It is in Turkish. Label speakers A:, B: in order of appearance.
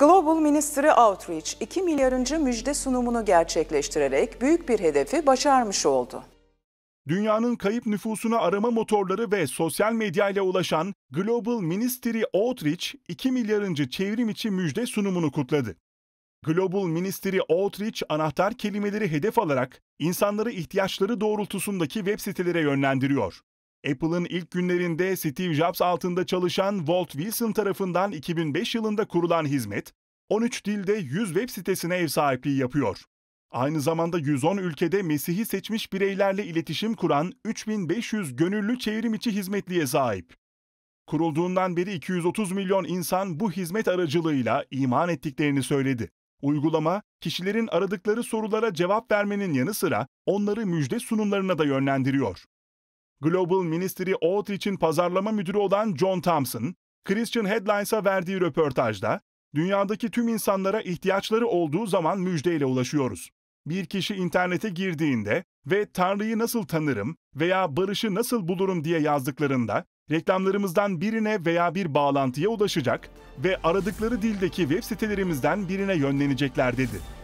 A: Global Ministry Outreach 2 milyarıncı müjde sunumunu gerçekleştirerek büyük bir hedefi başarmış oldu.
B: Dünyanın kayıp nüfusuna arama motorları ve sosyal medyayla ulaşan Global Ministry Outreach 2 milyarıncı çevrim içi müjde sunumunu kutladı. Global Ministry Outreach anahtar kelimeleri hedef alarak insanları ihtiyaçları doğrultusundaki web sitelere yönlendiriyor. Apple'ın ilk günlerinde Steve Jobs altında çalışan Walt Wilson tarafından 2005 yılında kurulan hizmet, 13 dilde 100 web sitesine ev sahipliği yapıyor. Aynı zamanda 110 ülkede Mesih'i seçmiş bireylerle iletişim kuran 3500 gönüllü çevrim içi hizmetliye sahip. Kurulduğundan beri 230 milyon insan bu hizmet aracılığıyla iman ettiklerini söyledi. Uygulama, kişilerin aradıkları sorulara cevap vermenin yanı sıra onları müjde sunumlarına da yönlendiriyor. Global Ministry Oat için pazarlama müdürü olan John Thompson, Christian Headlines'a verdiği röportajda, dünyadaki tüm insanlara ihtiyaçları olduğu zaman müjdeyle ulaşıyoruz. Bir kişi internete girdiğinde ve Tanrı'yı nasıl tanırım veya barışı nasıl bulurum diye yazdıklarında reklamlarımızdan birine veya bir bağlantıya ulaşacak ve aradıkları dildeki web sitelerimizden birine yönlenecekler dedi.